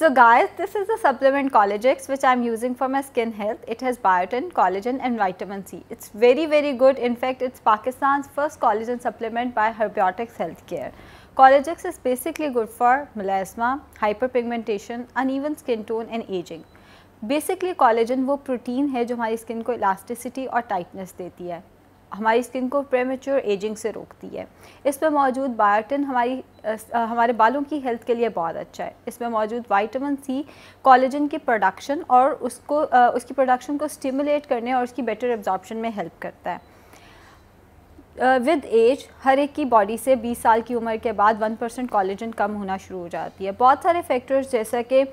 So guys, this is the supplement Collagex which I am using for my skin health. It has biotin, collagen and vitamin C. It's very very good. In fact, it's Pakistan's first collagen supplement by Herbiotics Healthcare. Collagex is basically good for melasma, hyperpigmentation, uneven skin tone and aging. Basically, collagen, वो protein है जो हमारी skin को elasticity और tightness देती है हमारी skin को प्रेमेच्योर एजिंग से रोकती है इसमें मौजूद बायोटिन हमारी आ, हमारे बालों की हेल्थ के लिए बहुत अच्छा है इसमें मौजूद वाइटामिन सी कॉलेजन की प्रोडक्शन और उसको आ, उसकी प्रोडक्शन को स्टिमुलेट करने और उसकी बेटर एब्जॉर्बन में हेल्प करता है विद एज हर एक की बॉडी से 20 साल की उम्र के बाद 1 परसेंट कॉलेजन कम होना शुरू हो जाती है बहुत सारे फैक्टर्स जैसा कि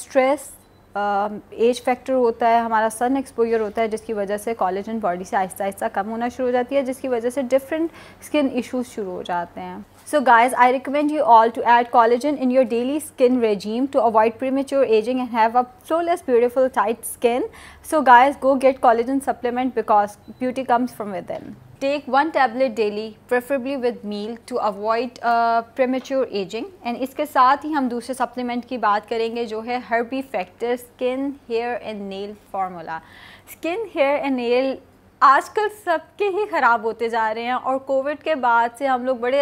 स्ट्रेस एज फैक्टर होता है हमारा सन एक्सपोजर होता है जिसकी वजह से कॉलेजन बॉडी से आहिस्ता आहिस्ता कम होना शुरू हो जाती है जिसकी वजह से डिफरेंट स्किन इशूज शुरू हो जाते हैं so guys I recommend you all to add collagen in your daily skin regime to avoid premature aging and have a flawless beautiful tight skin so guys go get collagen supplement because beauty comes from within take one tablet daily preferably with meal to avoid premature aging and इसके साथ ही हम दूसरे supplement की बात करेंगे जो है Herby factor skin hair and nail formula skin hair and nail आजकल सबके ही ख़राब होते जा रहे हैं और कोविड के बाद से हम लोग बड़े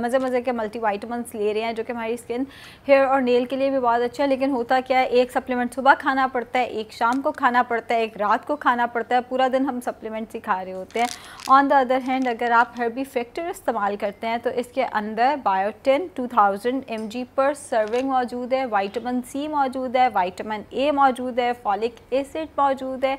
मज़े मज़े के मल्टी वाइटमन्स ले रहे हैं जो कि हमारी स्किन हेयर और नेल के लिए भी बहुत अच्छा है लेकिन होता क्या है एक सप्लीमेंट सुबह खाना पड़ता है एक शाम को खाना पड़ता है एक रात को खाना पड़ता है पूरा दिन हम सप्लीमेंट्स ही खा रहे होते हैं ऑन द अदर हैंड अगर आप हर्बी फैक्टर इस्तेमाल करते हैं तो इसके अंदर biotin two thousand per serving मौजूद है वाइटामिन सी मौजूद है वाइटामिन ए मौजूद है फॉलिक एसिड मौजूद है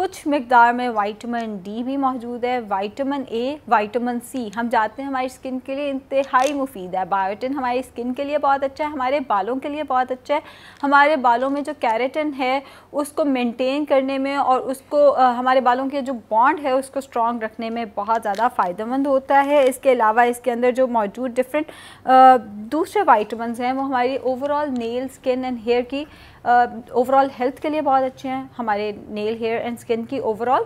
कुछ मकदार में वाइटमिन डी भी मौजूद है वाइटमिन ए वाइटमिन सी हम जानते हैं हमारी स्किन के लिए इंतहाई मुफीद है बायोटिन हमारी स्किन के लिए बहुत अच्छा है हमारे बालों के लिए बहुत अच्छा है हमारे बालों में जो कैरेटिन है उसको मेंटेन करने में और उसको आ, हमारे बालों के जो बॉन्ड है उसको स्ट्रॉन्ग रखने में बहुत ज़्यादा फ़ायदेमंद होता है इसके अलावा इसके अंदर जो मौजूद डिफरेंट दूसरे वाइटमिन हैं वो हमारी overall nail skin and hair की ओवरऑल हेल्थ के लिए बहुत अच्छे हैं हमारे nail hair and skin skin की ओवरऑल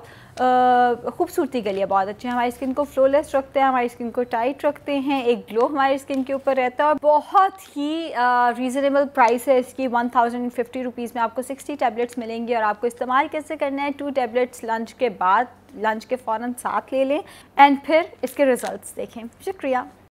खूबसूरती के लिए बहुत अच्छे हैं हमारी स्किन को फ्लोलेस रखते हैं हमारी स्किन को टाइट रखते हैं एक ग्लो हमारी स्किन के ऊपर रहता है और बहुत ही रीज़नेबल प्राइस है इसकी वन थाउजेंड फिफ्टी रुपीज़ में आपको सिक्सटी टैबलेट्स मिलेंगे और आपको इस्तेमाल कैसे करना है टू टैबलेट्स लंच के बाद लंच के फ़ौर साथ ले लें एंड फिर इसके रिज़ल्ट देखें शुक्रिया